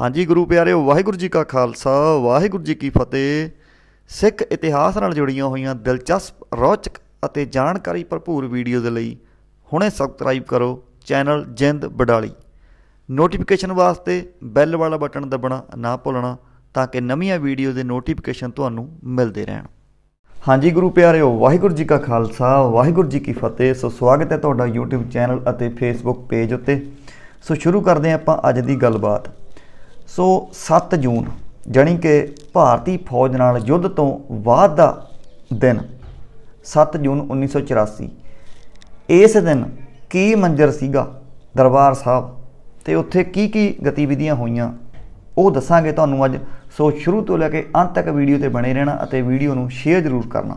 ਹਾਂਜੀ ਗੁਰੂ ਪਿਆਰਿਓ ਵਾਹਿਗੁਰੂ ਜੀ ਕਾ ਖਾਲਸਾ ਵਾਹਿਗੁਰੂ ਜੀ ਕੀ ਫਤਿਹ ਸਿੱਖ ਇਤਿਹਾਸ ਨਾਲ ਜੁੜੀਆਂ ਹੋਈਆਂ ਦਿਲਚਸਪ ਰੋਚਕ ਅਤੇ ਜਾਣਕਾਰੀ ਭਰਪੂਰ ਵੀਡੀਓ ਦੇ ਲਈ ਹੁਣੇ ਸਬਸਕ੍ਰਾਈਬ ਕਰੋ ਚੈਨਲ ਜਿੰਦ ਬਡਾਲੀ ਨੋਟੀਫਿਕੇਸ਼ਨ ਵਾਸਤੇ ਬੈਲ ਵਾਲਾ ਬਟਨ ਦਬਣਾ ਨਾ ਭੁੱਲਣਾ ਤਾਂ ਕਿ ਨਵੀਆਂ ਵੀਡੀਓ ਦੇ ਨੋਟੀਫਿਕੇਸ਼ਨ ਤੁਹਾਨੂੰ ਮਿਲਦੇ ਰਹਿਣ ਹਾਂਜੀ ਗੁਰੂ ਪਿਆਰਿਓ ਵਾਹਿਗੁਰੂ ਜੀ ਕਾ ਖਾਲਸਾ ਵਾਹਿਗੁਰੂ ਜੀ ਕੀ ਫਤਿਹ ਸੋ ਸਵਾਗਤ ਹੈ ਤੁਹਾਡਾ YouTube ਚੈਨਲ ਅਤੇ Facebook ਪੇਜ ਉੱਤੇ ਸੋ ਸ਼ੁਰੂ ਕਰਦੇ ਆਪਾਂ ਅੱਜ ਦੀ ਗੱਲਬਾਤ ਸੋ 7 ਜੂਨ ਜਾਨੀ ਕਿ ਭਾਰਤੀ ਫੌਜ ਨਾਲ ਯੁੱਧ ਤੋਂ ਬਾਅਦ ਦਾ ਦਿਨ 7 ਜੂਨ 1984 ਇਸ ਦਿਨ ਕੀ ਮੰਜ਼ਰ ਸੀਗਾ ਦਰਬਾਰ ਸਾਹਿਬ ਤੇ ਉੱਥੇ ਕੀ ਕੀ ਗਤੀਵਿਧੀਆਂ ਹੋਈਆਂ ਉਹ ਦੱਸਾਂਗੇ ਤੁਹਾਨੂੰ ਅੱਜ ਸੋ ਸ਼ੁਰੂ ਤੋਂ ਲੈ ਕੇ ਅੰਤ ਤੱਕ ਵੀਡੀਓ ਤੇ ਬਣੇ ਰਹਿਣਾ ਅਤੇ ਵੀਡੀਓ ਨੂੰ ਸ਼ੇਅਰ ਜ਼ਰੂਰ ਕਰਨਾ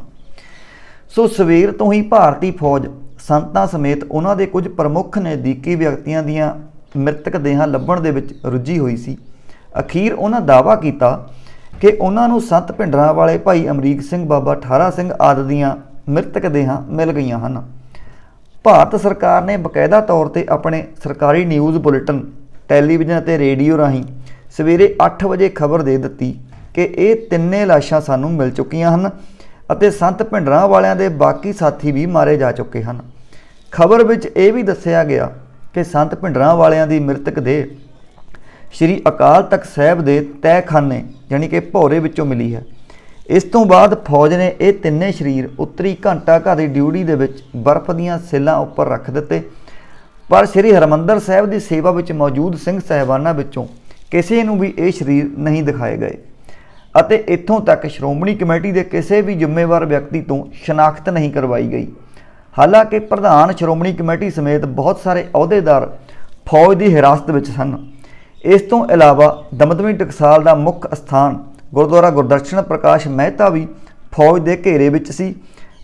ਸੋ ਸਵੇਰ ਤੋਂ ਹੀ ਭਾਰਤੀ ਫੌਜ ਸੰਤਾਂ ਸਮੇਤ ਉਹਨਾਂ ਦੇ ਕੁਝ ਪ੍ਰਮੁੱਖ ਨੇ ਦੀਕੀ ਵਿਅਕਤੀਆਂ ਦੀਆਂ ਮ੍ਰਿਤਕ ਦੇਹਾਂ ਲੱਭਣ ਦੇ ਵਿੱਚ ਰੁੱਝੀ ਹੋਈ ਸੀ ਅਖੀਰ ਉਹਨਾਂ ਦਾਵਾ ਕੀਤਾ ਕਿ ਉਹਨਾਂ ਨੂੰ ਸੱਤ ਪਿੰਡਰਾਂ ਵਾਲੇ ਭਾਈ ਅਮਰੀਕ ਸਿੰਘ ਬਾਬਾ ਠਾਰਾ ਸਿੰਘ ਆਦਿ ਦੀਆਂ ਮ੍ਰਿਤਕ ਦੇਹਾਂ ਮਿਲ ਗਈਆਂ ਹਨ ਭਾਰਤ ਸਰਕਾਰ ਨੇ ਬਕਾਇਦਾ ਤੌਰ ਤੇ ਆਪਣੇ ਸਰਕਾਰੀ ਨਿਊਜ਼ ਬੁਲੇਟਿਨ ਟੈਲੀਵਿਜ਼ਨ ਅਤੇ ਰੇਡੀਓ ਰਾਹੀਂ ਸਵੇਰੇ 8 ਵਜੇ ਖਬਰ ਦੇ ਦਿੱਤੀ ਕਿ ਇਹ ਤਿੰਨੇ ਲਾਸ਼ਾਂ ਸਾਨੂੰ ਮਿਲ ਚੁੱਕੀਆਂ ਹਨ ਅਤੇ ਸੰਤ ਭਿੰਡਰਾਂ ਵਾਲਿਆਂ ਦੇ ਬਾਕੀ ਸਾਥੀ ਵੀ ਮਾਰੇ ਜਾ ਚੁੱਕੇ ਹਨ ਖਬਰ ਵਿੱਚ ਇਹ ਵੀ ਦੱਸਿਆ ਗਿਆ ਕਿ ਸੰਤ ਭਿੰਡਰਾਂ ਵਾਲਿਆਂ ਦੀ ਮ੍ਰਿਤਕ ਦੇਹ ਸ੍ਰੀ ਅਕਾਲ ਤਖਤ ਸਾਹਿਬ ਦੇ ਤਹਿਖਾਨੇ ਯਾਨੀ ਕਿ ਭੌਰੇ ਵਿੱਚੋਂ ਮਿਲੀ ਹੈ ਇਸ ਤੋਂ ਬਾਅਦ ਫੌਜ ਨੇ ਇਹ ਤਿੰਨੇ ਸਰੀਰ ਉੱਤਰੀ ਘੰਟਾ ਘਰ ਦੀ ਡਿਊਟੀ ਦੇ ਵਿੱਚ ਬਰਫ਼ ਦੀਆਂ ਸੇਲਾਂ ਉੱਪਰ ਰੱਖ ਦਿੱਤੇ ਪਰ ਸ੍ਰੀ ਹਰਮੰਦਰ ਸਾਹਿਬ ਦੀ ਸੇਵਾ ਵਿੱਚ ਮੌਜੂਦ ਸਿੰਘ ਸਹਿਬਾਨਾਂ ਵਿੱਚੋਂ ਕਿਸੇ ਨੂੰ ਵੀ ਇਹ ਸਰੀਰ ਨਹੀਂ ਦਿਖਾਏ ਗਏ ਅਤੇ ਇੱਥੋਂ ਤੱਕ ਸ਼੍ਰੋਮਣੀ ਕਮੇਟੀ ਦੇ ਕਿਸੇ ਵੀ ਜ਼ਿੰਮੇਵਾਰ ਵਿਅਕਤੀ ਤੋਂ ਸ਼ਨਾਖਤ ਨਹੀਂ ਕਰਵਾਈ ਗਈ ਹਾਲਾਂਕਿ ਪ੍ਰਧਾਨ ਸ਼੍ਰੋਮਣੀ ਕਮੇਟੀ ਸਮੇਤ ਬਹੁਤ ਸਾਰੇ ਅਹੁਦੇਦਾਰ ਫੌਜ ਦੀ ਹਿਰਾਸਤ ਵਿੱਚ ਸਨ ਇਸ ਤੋਂ ਇਲਾਵਾ ਦਮਦਮੀ ਟਕਸਾਲ ਦਾ ਮੁੱਖ ਸਥਾਨ ਗੁਰਦੁਆਰਾ ਗੁਰਦਰਸ਼ਨ ਪ੍ਰਕਾਸ਼ ਮਹਿਤਾ ਵੀ ਫੌਜ ਦੇ ਘੇਰੇ ਵਿੱਚ ਸੀ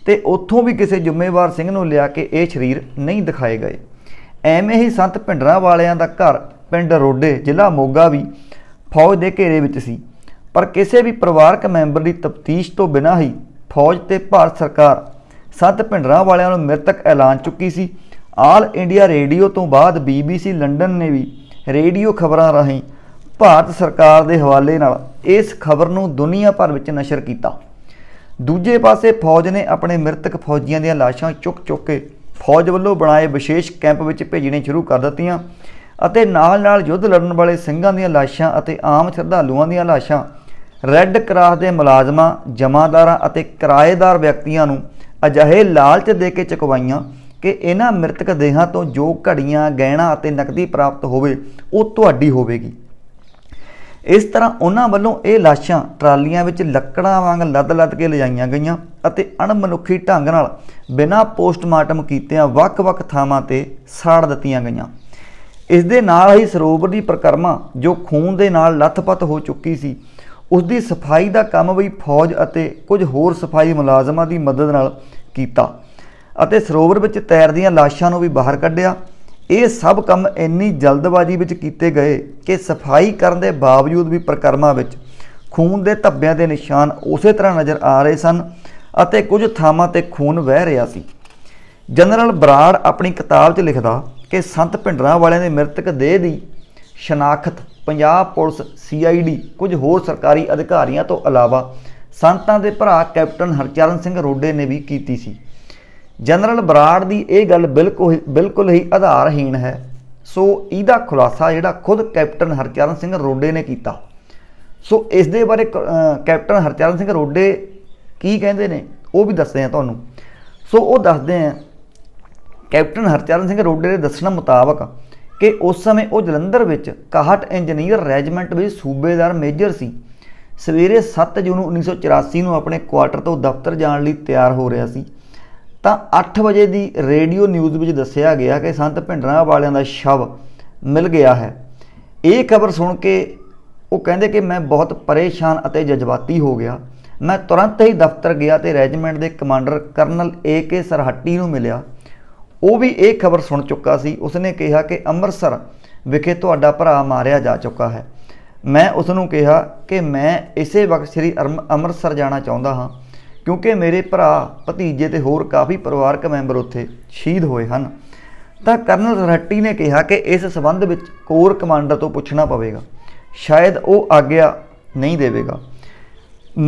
ਤੇ ਉੱਥੋਂ ਵੀ ਕਿਸੇ ਜ਼ਿੰਮੇਵਾਰ ਸਿੰਘ ਨੂੰ ਲਿਆ ਕੇ ਇਹ ਸ਼ਰੀਰ ਨਹੀਂ ਦਿਖਾਏ ਗਏ ਐਵੇਂ ਹੀ ਸੰਤ ਪਿੰਡਰਾ ਵਾਲਿਆਂ ਦਾ ਘਰ ਪਿੰਡ ਰੋਡੇ ਜ਼ਿਲ੍ਹਾ ਮੋਗਾ ਵੀ ਫੌਜ ਦੇ ਘੇਰੇ ਵਿੱਚ ਸੀ ਪਰ ਕਿਸੇ ਵੀ ਪਰਿਵਾਰਕ ਮੈਂਬਰ ਦੀ ਤਫਤੀਸ਼ ਤੋਂ ਬਿਨਾਂ ਹੀ ਫੌਜ ਤੇ ਭਾਰਤ ਸਰਕਾਰ ਸੰਤ ਪਿੰਡਰਾ ਵਾਲਿਆਂ ਨੂੰ ਮ੍ਰਿਤਕ ਐਲਾਨ ਚੁੱਕੀ ਸੀ ਆਲ ਇੰਡੀਆ ਰੇਡੀਓ ਤੋਂ ਬਾਅਦ BBC ਲੰਡਨ ਨੇ ਵੀ ਰੇਡੀਓ ਖਬਰਾਂ ਰਾਹੀਂ ਭਾਰਤ ਸਰਕਾਰ ਦੇ ਹਵਾਲੇ ਨਾਲ ਇਸ ਖਬਰ ਨੂੰ ਦੁਨੀਆ ਭਰ ਵਿੱਚ ਨਸ਼ਰ ਕੀਤਾ ਦੂਜੇ ਪਾਸੇ ਫੌਜ ਨੇ ਆਪਣੇ ਮ੍ਰਿਤਕ ਫੌਜੀਆਂ ਦੀਆਂ ਲਾਸ਼ਾਂ ਚੁੱਕ-ਚੁੱਕ ਕੇ ਫੌਜ ਵੱਲੋਂ ਬਣਾਏ ਵਿਸ਼ੇਸ਼ ਕੈਂਪ ਵਿੱਚ ਭੇਜਣੇ ਸ਼ੁਰੂ ਕਰ ਦਿੱਤੀਆਂ ਅਤੇ ਨਾਲ-ਨਾਲ ਯੁੱਧ ਲੜਨ ਵਾਲੇ ਸਿੰਘਾਂ ਦੀਆਂ ਲਾਸ਼ਾਂ ਅਤੇ ਆਮ ਸ਼ਰਧਾਲੂਆਂ ਦੀਆਂ ਲਾਸ਼ਾਂ ਰੈੱਡ ਕਰਾਸ ਦੇ ਮੁਲਾਜ਼ਮਾਂ ਜਮਾਦਾਰਾਂ ਅਤੇ ਕਿਰਾਏਦਾਰ ਵਿਅਕਤੀਆਂ ਨੂੰ ਅਜਿਹੇ ਲਾਲਚ ਦੇ ਕੇ ਚੁਕਵਾਈਆਂ ਕਿ ਇਹਨਾਂ ਮ੍ਰਿਤਕ ਦੇਹਾਂ ਤੋਂ ਜੋ ਘੜੀਆਂ ਗਹਿਣਾ ਅਤੇ ਨਕਦੀ ਪ੍ਰਾਪਤ ਹੋਵੇ ਉਹ ਤੁਹਾਡੀ ਹੋਵੇਗੀ ਇਸ ਤਰ੍ਹਾਂ ਉਹਨਾਂ ਵੱਲੋਂ ਇਹ ਲਾਸ਼ਾਂ ਟਰਾਲੀਆਂ ਵਿੱਚ ਲੱਕੜਾਂ ਵਾਂਗ ਲੱਦ-ਲੱਦ ਕੇ ਲਿਜਾਈਆਂ ਗਈਆਂ ਅਤੇ ਅਣਮਨੁੱਖੀ ਢੰਗ ਨਾਲ ਬਿਨਾਂ ਪੋਸਟਮਾਰਟਮ ਕੀਤਿਆਂ ਵੱਖ-ਵੱਖ ਥਾਵਾਂ ਤੇ ਸਾੜ ਦਿੱਤੀਆਂ ਗਈਆਂ ਇਸ ਦੇ ਨਾਲ ਹੀ ਸਰੋਵਰ ਦੀ ਪ੍ਰਕਰਮਾ ਜੋ ਖੂਨ ਦੇ ਨਾਲ ਲੱਥਪੱਥ ਹੋ ਚੁੱਕੀ ਸੀ ਉਸ ਦੀ ਸਫਾਈ ਦਾ ਕੰਮ ਵੀ ਫੌਜ ਅਤੇ ਕੁਝ ਹੋਰ ਸਫਾਈ ਮੁਲਾਜ਼ਮਾਂ ਦੀ ਮਦਦ ਨਾਲ ਕੀਤਾ ਅਤੇ ਸਰੋਵਰ ਵਿੱਚ ਤੈਰਦੀਆਂ ਲਾਸ਼ਾਂ ਨੂੰ ਵੀ ਬਾਹਰ ਕੱਢਿਆ ਇਹ ਸਭ ਕੰਮ ਇੰਨੀ ਜਲਦਬਾਜ਼ੀ ਵਿੱਚ ਕੀਤੇ ਗਏ ਕਿ ਸਫਾਈ ਕਰਨ ਦੇ ਬਾਵਜੂਦ ਵੀ ਪ੍ਰਕਰਮਾਂ ਵਿੱਚ ਖੂਨ ਦੇ ਧੱਬਿਆਂ ਦੇ ਨਿਸ਼ਾਨ ਉਸੇ ਤਰ੍ਹਾਂ ਨਜ਼ਰ ਆ ਰਹੇ ਸਨ ਅਤੇ ਕੁਝ ਥਾਵਾਂ ਤੇ ਖੂਨ ਵਹਿ ਰਿਹਾ ਸੀ ਜਨਰਲ ਬਰਾੜ ਆਪਣੀ ਕਿਤਾਬ 'ਚ ਲਿਖਦਾ ਕਿ ਸੰਤ ਭਿੰਡਰਾਂ ਵਾਲਿਆਂ ਦੇ ਮ੍ਰਿਤਕ ਦੇਹ ਦੀ ਸ਼ਨਾਖਤ ਪੰਜਾਬ ਪੁਲਿਸ ਸੀਆਈਡੀ ਕੁਝ ਹੋਰ ਸਰਕਾਰੀ ਅਧਿਕਾਰੀਆਂ ਤੋਂ ਇਲਾਵਾ ਸੰਤਾਂ ਦੇ ਭਰਾ ਕੈਪਟਨ ਹਰਚਰਨ ਸਿੰਘ ਰੋਡੇ ਨੇ ਵੀ ਕੀਤੀ ਸੀ ਜਨਰਲ ਬਰਾੜ ਦੀ ਇਹ ਗੱਲ ਬਿਲਕੁਲ ਬਿਲਕੁਲ ਹੀ ਆਧਾਰਹੀਣ ਹੈ ਸੋ ਇਹਦਾ ਖੁਲਾਸਾ ਜਿਹੜਾ ਖੁਦ ਕੈਪਟਨ ਹਰਚਰਨ ਸਿੰਘ ਰੋਡੇ ਨੇ ਕੀਤਾ ਸੋ ਇਸ ਦੇ ਬਾਰੇ ਕੈਪਟਨ ਹਰਚਰਨ ਸਿੰਘ ਰੋਡੇ ਕੀ ਕਹਿੰਦੇ ਨੇ ਉਹ ਵੀ ਦੱਸਦੇ ਆ ਤੁਹਾਨੂੰ ਸੋ ਉਹ ਦੱਸਦੇ ਆ ਕੈਪਟਨ ਹਰਚਰਨ ਸਿੰਘ ਰੋਡੇ ਦੇ ਦੱਸਣ ਮੁਤਾਬਕ ਕਿ ਉਸ ਸਮੇਂ ਉਹ ਜਲੰਧਰ ਵਿੱਚ 61 ਇੰਜੀਨੀਅਰ ਰੈਜੀਮੈਂਟ ਵਿੱਚ ਸੂਬੇਦਾਰ ਮੇਜਰ ਸੀ ਸਵੇਰੇ 7 ਜੂਨ 1984 ਨੂੰ ਆਪਣੇ ਕੁਆਟਰ ਤੋਂ ਦਫ਼ਤਰ ਜਾਣ ਲਈ ਤਿਆਰ ਹੋ ਰਿਹਾ ਸੀ ਤਾਂ 8 ਵਜੇ ਦੀ ਰੇਡੀਓ ਨਿਊਜ਼ ਵਿੱਚ ਦੱਸਿਆ ਗਿਆ ਕਿ ਸੰਤ ਭਿੰਡਰਾਂ ਵਾਲਿਆਂ ਦਾ ਸ਼ਵ ਮਿਲ ਗਿਆ ਹੈ ਇਹ ਖਬਰ ਸੁਣ ਕੇ ਉਹ ਕਹਿੰਦੇ ਕਿ ਮੈਂ ਬਹੁਤ ਪਰੇਸ਼ਾਨ ਅਤੇ ਜਜ਼ਬਾਤੀ ਹੋ ਗਿਆ ਮੈਂ ਤੁਰੰਤ ਹੀ ਦਫ਼ਤਰ ਗਿਆ ਤੇ ਰੈਜੀਮੈਂਟ ਦੇ ਕਮਾਂਡਰ ਕਰਨਲ ਏ ਕੇ ਸਰਹੱਟੀ ਨੂੰ ਮਿਲਿਆ ਉਹ ਵੀ ਇਹ ਖਬਰ ਸੁਣ ਚੁੱਕਾ ਸੀ ਉਸਨੇ ਕਿਹਾ ਕਿ ਅੰਮ੍ਰਿਤਸਰ ਵਿਖੇ ਤੁਹਾਡਾ ਭਰਾ ਮਾਰਿਆ ਜਾ ਚੁੱਕਾ ਹੈ ਮੈਂ ਉਸ ਨੂੰ ਕਿਹਾ ਕਿ ਮੈਂ ਇਸੇ ਵਕਤ ਸ੍ਰੀ ਅੰਮ੍ਰਿਤਸਰ ਜਾਣਾ ਚਾਹੁੰਦਾ ਹਾਂ ਕਿਉਂਕਿ ਮੇਰੇ ਭਰਾ ਭਤੀਜੇ ਤੇ ਹੋਰ ਕਾਫੀ ਪਰਿਵਾਰਕ ਮੈਂਬਰ ਉੱਥੇ ਸ਼ਹੀਦ ਹੋਏ ਹਨ ਤਾਂ ਕਰਨਲ ਰੱਟੀ ਨੇ ਕਿਹਾ ਕਿ ਇਸ ਸਬੰਧ ਵਿੱਚ ਕੋਰ ਕਮਾਂਡਰ ਤੋਂ ਪੁੱਛਣਾ ਪਵੇਗਾ ਸ਼ਾਇਦ ਉਹ ਆਗਿਆ ਨਹੀਂ ਦੇਵੇਗਾ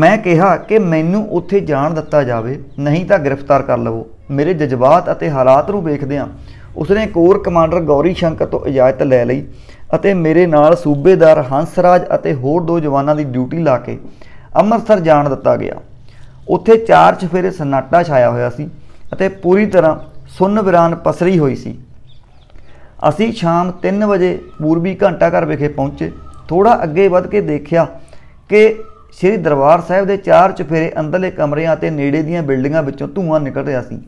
ਮੈਂ ਕਿਹਾ ਕਿ ਮੈਨੂੰ ਉੱਥੇ ਜਾਣ ਦਿੱਤਾ ਜਾਵੇ ਨਹੀਂ ਤਾਂ ਗ੍ਰਿਫਤਾਰ ਕਰ ਲਵੋ ਮੇਰੇ ਜਜ਼ਬਾਤ ਅਤੇ ਹਾਲਾਤ ਨੂੰ ਵੇਖਦਿਆਂ ਉਸਨੇ ਕੋਰ ਕਮਾਂਡਰ ਗੌਰੀ ਸ਼ੰਕਰ ਤੋਂ ਇਜਾਜ਼ਤ ਲੈ ਲਈ ਅਤੇ ਮੇਰੇ ਨਾਲ ਸੂਬੇਦਾਰ ਹੰਸਰਾਜ ਅਤੇ ਹੋਰ ਦੋ ਜਵਾਨਾਂ ਦੀ ਡਿਊਟੀ ਲਾ ਕੇ ਅੰਮ੍ਰਿਤਸਰ ਜਾਣ ਦਿੱਤਾ ਗਿਆ ਉੱਥੇ ਚਾਰ ਚਫੇਰੇ ਸਨਾਟਾ ਛਾਇਆ ਹੋਇਆ ਸੀ ਅਤੇ ਪੂਰੀ ਤਰ੍ਹਾਂ ਸੁੰਨ ਵਿਰਾਨ ਪਸਰੀ ਹੋਈ ਸੀ ਅਸੀਂ ਸ਼ਾਮ 3 ਵਜੇ ਪੂਰਬੀ ਘੰਟਾ ਘਰ ਵਿਖੇ ਪਹੁੰਚੇ ਥੋੜਾ ਅੱਗੇ ਵੱਧ ਕੇ ਦੇਖਿਆ ਕਿ ਸ੍ਰੀ ਦਰਬਾਰ ਸਾਹਿਬ ਦੇ ਚਾਰ ਚਫੇਰੇ ਅੰਦਰਲੇ ਕਮਰਿਆਂ ਅਤੇ ਨੇੜੇ ਦੀਆਂ ਬਿਲਡਿੰਗਾਂ ਵਿੱਚੋਂ ਧੂਆਂ ਨਿਕਲ ਰਿਹਾ ਸੀ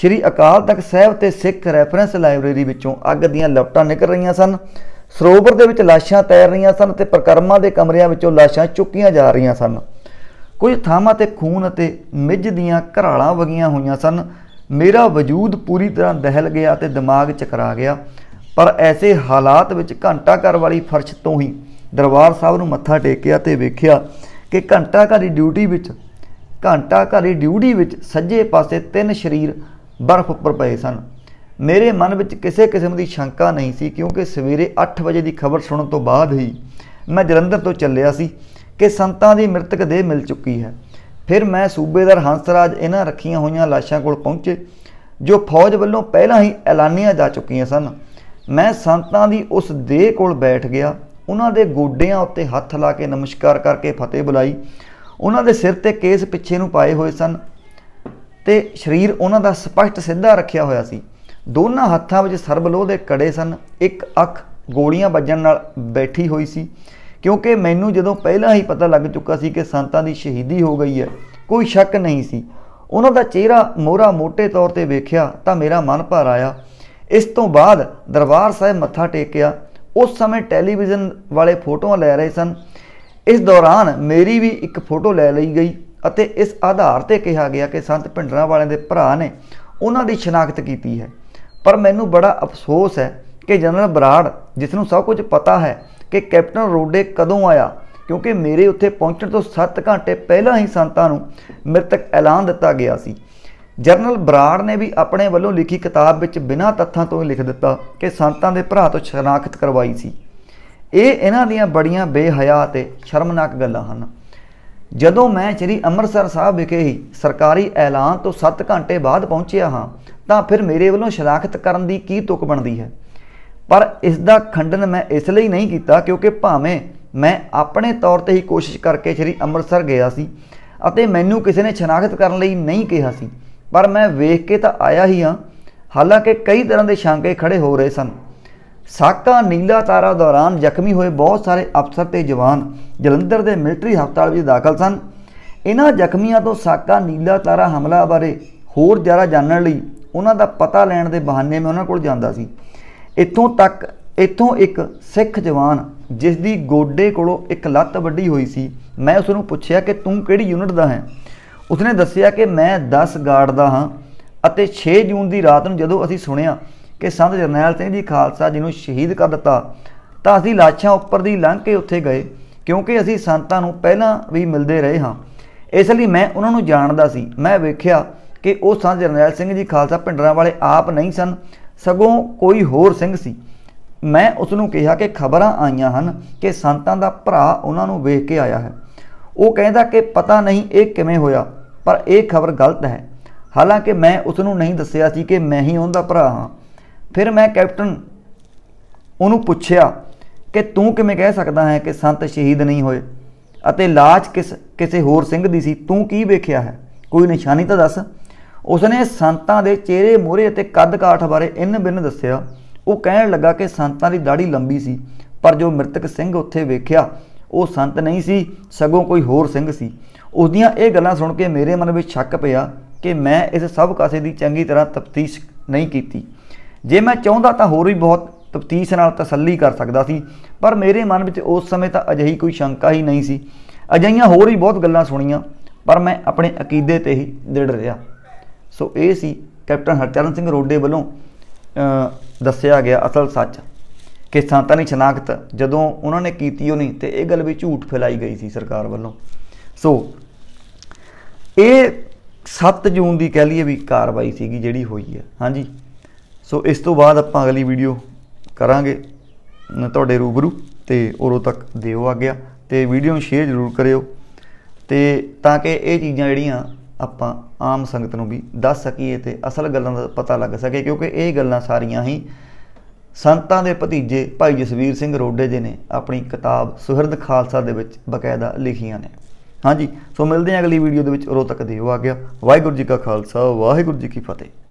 ਸ੍ਰੀ ਅਕਾਲ ਤਖਤ ਸਾਹਿਬ ਤੇ ਸਿੱਖ ਰੈਫਰੈਂਸ ਲਾਇਬ੍ਰੇਰੀ ਵਿੱਚੋਂ ਅੱਗ ਦੀਆਂ ਲਪਟਾਂ ਨਿਕਲ ਰਹੀਆਂ ਸਨ ਸਰੋਵਰ ਦੇ ਵਿੱਚ ਲਾਸ਼ਾਂ ਤੈਰ ਰਹੀਆਂ ਸਨ ਤੇ ਪ੍ਰਕਰਮਾਂ ਦੇ ਕਮਰਿਆਂ ਵਿੱਚੋਂ ਲਾਸ਼ਾਂ ਚੁੱਕੀਆਂ ਜਾ ਰਹੀਆਂ ਸਨ ਕੁਝ ਥਾਵਾਂ ਤੇ ਖੂਨ ਅਤੇ ਮਿੱਝ ਦੀਆਂ ਘਰਾਲਾਂ ਵਗੀਆਂ ਹੋਈਆਂ ਸਨ ਮੇਰਾ ਵਜੂਦ ਪੂਰੀ ਤਰ੍ਹਾਂ ਦਹਿਲ ਗਿਆ ਤੇ ਦਿਮਾਗ ਚਕਰਾ ਗਿਆ ਪਰ ਐਸੇ ਹਾਲਾਤ ਵਿੱਚ ਘੰਟਾ ਘਰ ਵਾਲੀ ਫਰਸ਼ ਤੋਂ ਹੀ ਦਰਬਾਰ ਸਾਹਿਬ ਨੂੰ ਮੱਥਾ ਟੇਕਿਆ ਤੇ ਵੇਖਿਆ ਕਿ ਘੰਟਾ ਘਰ ਦੀ ਡਿਊਟੀ ਵਿੱਚ ਘੰਟਾ ਘਰ ਦੀ ਡਿਊਟੀ ਵਿੱਚ ਸੱਜੇ ਪਾਸੇ ਤਿੰਨ ਸ਼ਰੀਰ ਬਰਫ਼ ਉੱਪਰ ਪਏ ਸਨ ਮੇਰੇ ਮਨ ਵਿੱਚ ਕਿਸੇ ਕਿਸਮ ਦੀ ਸ਼ੰਕਾ ਨਹੀਂ ਸੀ ਕਿਉਂਕਿ ਸਵੇਰੇ 8 ਵਜੇ ਦੀ ਖਬਰ ਸੁਣਨ ਤੋਂ ਬਾਅਦ ਹੀ ਮੈਂ ਜਲੰਧਰ ਤੋਂ ਚੱਲਿਆ ਸੀ ਕਿ ਸੰਤਾਂ ਦੀ ਮ੍ਰਿਤਕ ਦੇਹ ਮਿਲ ਚੁੱਕੀ ਹੈ ਫਿਰ ਮੈਂ ਸੂਬੇਦਾਰ ਹੰਸਰਾਜ ਇਹਨਾਂ ਰੱਖੀਆਂ ਹੋਈਆਂ ਲਾਸ਼ਾਂ ਕੋਲ ਪਹੁੰਚੇ ਜੋ ਫੌਜ ਵੱਲੋਂ ਪਹਿਲਾਂ ਹੀ ਐਲਾਨੀਆਂ ਜਾ ਚੁੱਕੀਆਂ ਸਨ ਮੈਂ ਸੰਤਾਂ ਦੀ ਉਸ ਦੇਹ ਕੋਲ ਬੈਠ ਗਿਆ ਉਹਨਾਂ ਦੇ ਗੋਡਿਆਂ ਉੱਤੇ ਹੱਥ ਲਾ ਕੇ ਨਮਸਕਾਰ ਕਰਕੇ ਫਤਿਹ ਬੁਲਾਈ ਉਹਨਾਂ ਦੇ ਸਿਰ ਤੇ ਕੇਸ ਪਿੱਛੇ ਨੂੰ ਪਾਏ ਹੋਏ ਸਨ ਤੇ ਸਰੀਰ ਉਹਨਾਂ ਦਾ ਸਪਸ਼ਟ ਸਿੱਧਾ ਰੱਖਿਆ ਹੋਇਆ ਸੀ ਦੋਨਾਂ ਹੱਥਾਂ ਵਿੱਚ ਸਰਬਲੋਹ ਦੇ ਕੜੇ ਸਨ ਇੱਕ ਅੱਖ ਗੋਲੀਆਂ ਵੱਜਣ ਨਾਲ ਬੈਠੀ ਹੋਈ ਸੀ ਕਿਉਂਕਿ ਮੈਨੂੰ ਜਦੋਂ ਪਹਿਲਾਂ ਹੀ ਪਤਾ ਲੱਗ ਚੁੱਕਾ ਸੀ ਕਿ ਸੰਤਾਂ ਦੀ ਸ਼ਹੀਦੀ ਹੋ ਗਈ ਹੈ ਕੋਈ ਸ਼ੱਕ ਨਹੀਂ ਸੀ ਉਹਨਾਂ ਦਾ ਚਿਹਰਾ ਮੋਹਰਾ ਮੋٹے ਤੌਰ ਤੇ ਵੇਖਿਆ ਤਾਂ ਮੇਰਾ ਮਨ ਭਰ ਆਇਆ ਇਸ ਤੋਂ ਬਾਅਦ ਦਰਬਾਰ ਸਾਹਿਬ ਮੱਥਾ ਟੇਕਿਆ ਉਸ ਸਮੇਂ ਟੈਲੀਵਿਜ਼ਨ ਵਾਲੇ ਫੋਟੋਆਂ ਲੈ ਰਹੇ ਸਨ ਇਸ ਦੌਰਾਨ ਮੇਰੀ ਵੀ ਇੱਕ ਫੋਟੋ ਲੈ ਲਈ ਗਈ ਅਤੇ ਇਸ ਆਧਾਰ ਤੇ ਕਿਹਾ ਗਿਆ ਕਿ ਸੰਤ ਭਿੰਡਰਾਂ ਵਾਲਿਆਂ ਦੇ ਭਰਾ ਨੇ ਉਹਨਾਂ ਦੀ ਸ਼ਨਾਖਤ ਕੀਤੀ ਹੈ ਪਰ ਮੈਨੂੰ ਬੜਾ ਅਫਸੋਸ ਹੈ ਕਿ ਜਨਰਲ ਬਰਾੜ ਜਿਸ ਨੂੰ ਸਭ ਕੁਝ ਪਤਾ ਹੈ ਕਿ ਕੈਪਟਨ ਰੋਡੇ ਕਦੋਂ ਆਇਆ ਕਿਉਂਕਿ ਮੇਰੇ ਉੱਥੇ ਪਹੁੰਚਣ ਤੋਂ 7 ਘੰਟੇ ਪਹਿਲਾਂ ਹੀ ਸੰਤਾਂ ਨੂੰ ਮ੍ਰਿਤਕ ਐਲਾਨ ਦਿੱਤਾ ਗਿਆ ਸੀ ਜਰਨਲ ਬਰਾੜ ਨੇ ਵੀ ਆਪਣੇ ਵੱਲੋਂ ਲਿਖੀ ਕਿਤਾਬ ਵਿੱਚ ਬਿਨਾਂ ਤੱਥਾਂ ਤੋਂ ਹੀ ਲਿਖ ਦਿੱਤਾ ਕਿ ਸੰਤਾਂ ਦੇ ਭਰਾ ਤੋਂ ਸ਼ਨਾਖਤ ਕਰਵਾਈ ਸੀ ਇਹ ਇਹਨਾਂ ਦੀਆਂ ਬੜੀਆਂ ਬੇਹਯਾ ਤੇ ਸ਼ਰਮਨਾਕ ਗੱਲਾਂ ਹਨ ਜਦੋਂ ਮੈਂ ਸ੍ਰੀ ਅੰਮ੍ਰਿਤਸਰ ਸਾਹਿਬ ਵਿਖੇ ਹੀ ਸਰਕਾਰੀ ਐਲਾਨ ਤੋਂ 7 ਘੰਟੇ ਬਾਅਦ ਪਹੁੰਚਿਆ ਹਾਂ ਤਾਂ ਫਿਰ ਮੇਰੇ ਵੱਲੋਂ ਸ਼ਨਾਖਤ ਕਰਨ ਦੀ ਕੀ ਤੁਕ ਬਣਦੀ ਹੈ ਪਰ ਇਸ ਦਾ ਖੰਡਨ ਮੈਂ ਇਸ ਲਈ ਨਹੀਂ ਕੀਤਾ ਕਿਉਂਕਿ ਭਾਵੇਂ ਮੈਂ ਆਪਣੇ ਤੌਰ ਤੇ ਹੀ ਕੋਸ਼ਿਸ਼ ਕਰਕੇ ਸ੍ਰੀ ਅੰਮ੍ਰਿਤਸਰ ਗਿਆ ਸੀ ਅਤੇ ਮੈਨੂੰ ਕਿਸੇ ਨੇ ਛਨਾਖਤ ਕਰਨ ਲਈ ਨਹੀਂ ਕਿਹਾ ਸੀ ਪਰ ਮੈਂ ਵੇਖ ਕੇ ਤਾਂ ਆਇਆ ਹੀ ਹਾਂ ਹਾਲਾਂਕਿ ਕਈ ਤਰ੍ਹਾਂ ਦੇ ਸ਼ੰਕੇ ਖੜੇ ਹੋ ਰਹੇ ਸਨ ਸਾਕਾ ਨੀਲਾ ਤਾਰਾ ਦੌਰਾਨ ਜ਼ਖਮੀ ਹੋਏ ਬਹੁਤ ਸਾਰੇ ਅਫਸਰ ਤੇ ਜਵਾਨ ਜਲੰਧਰ ਦੇ ਮਿਲਟਰੀ ਹਸਪਤਾਲ ਵਿੱਚ ਦਾਖਲ ਸਨ ਇਹਨਾਂ ਜ਼ਖਮੀਆਂ ਤੋਂ ਸਾਕਾ ਨੀਲਾ ਤਾਰਾ ਹਮਲਾ ਬਾਰੇ ਹੋਰ ਜ਼ਿਆਦਾ ਜਾਣਨ ਲਈ ਉਹਨਾਂ ਦਾ ਪਤਾ ਲੈਣ ਦੇ ਬਹਾਨੇ ਮੈਂ ਉਹਨਾਂ ਕੋਲ ਜਾਂਦਾ ਸੀ ਇੱਥੋਂ ਤੱਕ ਇੱਥੋਂ ਇੱਕ ਸਿੱਖ ਜਵਾਨ ਜਿਸ ਦੀ ਗੋਡੇ ਕੋਲੋਂ ਇੱਕ ਲੱਤ ਵੱਡੀ ਹੋਈ ਸੀ ਮੈਂ ਉਸ ਨੂੰ ਪੁੱਛਿਆ ਕਿ ਤੂੰ ਕਿਹੜੀ ਯੂਨਿਟ ਦਾ ਹੈ ਉਸਨੇ ਦੱਸਿਆ ਕਿ ਮੈਂ 10 ਗਾਰਡ ਦਾ ਹਾਂ ਅਤੇ 6 ਜੂਨ ਦੀ ਰਾਤ ਨੂੰ ਜਦੋਂ ਅਸੀਂ ਸੁਣਿਆ ਕਿ ਸੰਤ ਜਰਨੈਲ ਸਿੰਘ ਜੀ ਖਾਲਸਾ ਜੀ ਨੂੰ ਸ਼ਹੀਦ ਕਰ ਦਿੱਤਾ ਤਾਂ ਅਸੀਂ ਲਾਸ਼ਾਂ ਉੱਪਰ ਦੀ ਲੰਘ ਕੇ ਉੱਥੇ ਗਏ ਕਿਉਂਕਿ ਅਸੀਂ ਸੰਤਾਂ ਨੂੰ ਪਹਿਲਾਂ ਵੀ ਮਿਲਦੇ ਰਹੇ ਹਾਂ ਇਸ ਲਈ ਮੈਂ ਉਹਨਾਂ ਨੂੰ ਜਾਣਦਾ ਸੀ ਮੈਂ ਵੇਖਿਆ ਕਿ ਉਹ ਸੰਤ ਜਰਨੈਲ ਸਿੰਘ ਜੀ ਖਾਲਸਾ ਪਿੰਡਰਾਂ ਵਾਲੇ ਆਪ ਨਹੀਂ ਸਨ ਸਗੋਂ ਕੋਈ ਹੋਰ ਸਿੰਘ ਸੀ ਮੈਂ ਉਸ ਨੂੰ ਕਿਹਾ ਕਿ ਖਬਰਾਂ ਆਈਆਂ ਹਨ ਕਿ ਸੰਤਾਂ ਦਾ ਭਰਾ ਉਹਨਾਂ ਨੂੰ ਵੇਖ ਕੇ ਆਇਆ ਹੈ ਉਹ ਕਹਿੰਦਾ ਕਿ ਪਤਾ ਨਹੀਂ ਇਹ ਕਿਵੇਂ ਹੋਇਆ ਪਰ ਇਹ ਖਬਰ ਗਲਤ ਹੈ ਹਾਲਾਂਕਿ ਮੈਂ ਉਸ ਨੂੰ ਨਹੀਂ ਦੱਸਿਆ ਸੀ ਕਿ ਮੈਂ ਹੀ ਉਹਦਾ ਭਰਾ ਹਾਂ ਫਿਰ ਮੈਂ ਕੈਪਟਨ ਉਹਨੂੰ ਪੁੱਛਿਆ ਕਿ ਤੂੰ ਕਿਵੇਂ ਕਹਿ ਸਕਦਾ ਹੈ ਕਿ ਸੰਤ ਸ਼ਹੀਦ ਨਹੀਂ ਹੋਏ ਅਤੇ ਲਾਸ਼ ਕਿਸ ਕਿਸੇ ਹੋਰ ਸਿੰਘ ਦੀ ਸੀ ਤੂੰ ਕੀ ਵੇਖਿਆ ਹੈ ਕੋਈ ਨਿਸ਼ਾਨੀ ਤਾਂ ਦੱਸ ਉਸਨੇ ਸੰਤਾਂ ਦੇ ਚਿਹਰੇ ਮੋਹਰੇ ਅਤੇ ਕੱਦ ਕਾਠ ਬਾਰੇ ਇਨ ਬਿਨ ਦੱਸਿਆ ਉਹ ਕਹਿਣ ਲੱਗਾ ਕਿ ਸੰਤਾਂ ਦੀ ਦਾੜੀ ਲੰਬੀ ਸੀ ਪਰ ਜੋ ਮ੍ਰਿਤਕ ਸਿੰਘ ਉੱਥੇ ਵੇਖਿਆ ਉਹ ਸੰਤ ਨਹੀਂ ਸੀ ਸਗੋਂ ਕੋਈ ਹੋਰ ਸਿੰਘ ਸੀ ਉਸ ਦੀਆਂ ਇਹ ਗੱਲਾਂ ਸੁਣ ਕੇ ਮੇਰੇ ਮਨ ਵਿੱਚ ਸ਼ੱਕ ਪਿਆ ਕਿ ਮੈਂ ਇਸ ਸਭ ਕਾਸੇ ਦੀ ਚੰਗੀ ਤਰ੍ਹਾਂ ਤਫਤੀਸ਼ ਨਹੀਂ ਕੀਤੀ ਜੇ ਮੈਂ ਚਾਹੁੰਦਾ ਤਾਂ ਹੋਰ ਵੀ ਬਹੁਤ ਤਫਤੀਸ਼ ਨਾਲ ਤਸੱਲੀ ਕਰ ਸਕਦਾ ਸੀ ਪਰ ਮੇਰੇ ਮਨ ਵਿੱਚ ਉਸ ਸਮੇਂ ਤਾਂ ਅਜਿਹੀ ਕੋਈ ਸ਼ੰਕਾ ਹੀ ਨਹੀਂ ਸੀ ਅਜਿਹੀਆਂ ਹੋਰ ਵੀ ਬਹੁਤ ਗੱਲਾਂ ਸੁਣੀਆਂ ਪਰ ਮੈਂ ਆਪਣੇ ਅਕੀਦੇ ਤੇ ਹੀ ਡਿੜ ਰਿਹਾ ਸੋ ਇਹ ਸੀ ਕੈਪਟਨ ਹਰਚਰਨ ਸਿੰਘ ਰੋਡੇ ਵੱਲੋਂ ਦੱਸਿਆ ਗਿਆ ਅਸਲ ਸੱਚ ਕਿ ਸੰਤਾਂ ਦੀ ਸ਼ਨਾਖਤ ਜਦੋਂ ਉਹਨਾਂ ਨੇ ਕੀਤੀ ਉਹ ਨਹੀਂ ਤੇ ਇਹ ਗੱਲ ਵੀ ਝੂਠ ਫੈਲਾਈ ਗਈ ਸੀ ਸਰਕਾਰ ਵੱਲੋਂ ਸੋ ਇਹ 7 ਜੂਨ ਦੀ ਕਹਿ ਲਈਏ ਵੀ ਕਾਰਵਾਈ ਸੀਗੀ ਜਿਹੜੀ ਹੋਈ ਹੈ ਹਾਂਜੀ ਸੋ ਇਸ ਤੋਂ ਬਾਅਦ ਆਪਾਂ ਅਗਲੀ ਵੀਡੀਓ ਕਰਾਂਗੇ ਤੁਹਾਡੇ ਰੂਬਰੂ ਤੇ ਉਦੋਂ ਤੱਕ ਦਿਓ ਆ ਗਿਆ ਤੇ ਵੀਡੀਓ ਨੂੰ ਸ਼ੇਅਰ ਜ਼ਰੂਰ ਕਰਿਓ ਤੇ ਤਾਂ ਕਿ ਇਹ ਚੀਜ਼ਾਂ ਜਿਹੜੀਆਂ ਆਪਾਂ ਆਮ ਸੰਗਤ ਨੂੰ ਵੀ ਦੱਸ ਸਕੀਏ ਤੇ ਅਸਲ ਗੱਲਾਂ ਦਾ ਪਤਾ ਲੱਗ ਸਕੇ ਕਿਉਂਕਿ ਇਹ ਗੱਲਾਂ ਸਾਰੀਆਂ ਹੀ ਸੰਤਾਂ ਦੇ ਭਤੀਜੇ ਭਾਈ ਜਸਵੀਰ ਸਿੰਘ ਰੋਡੇ ਜੀ ਨੇ ਆਪਣੀ ਕਿਤਾਬ ਸੁਹਿਰਦ ਖਾਲਸਾ ਦੇ ਵਿੱਚ ਬਕਾਇਦਾ ਲਿਖੀਆਂ ਨੇ ਹਾਂਜੀ ਸੋ ਮਿਲਦੇ ਹਾਂ ਅਗਲੀ ਵੀਡੀਓ ਦੇ ਵਿੱਚ ਉਦੋਂ ਤੱਕ ਦਿਓ ਆ ਗਿਆ ਵਾਹਿਗੁਰੂ ਜੀ ਕਾ ਖਾਲਸਾ ਵਾਹਿਗੁਰੂ ਜੀ ਕੀ ਫਤਿਹ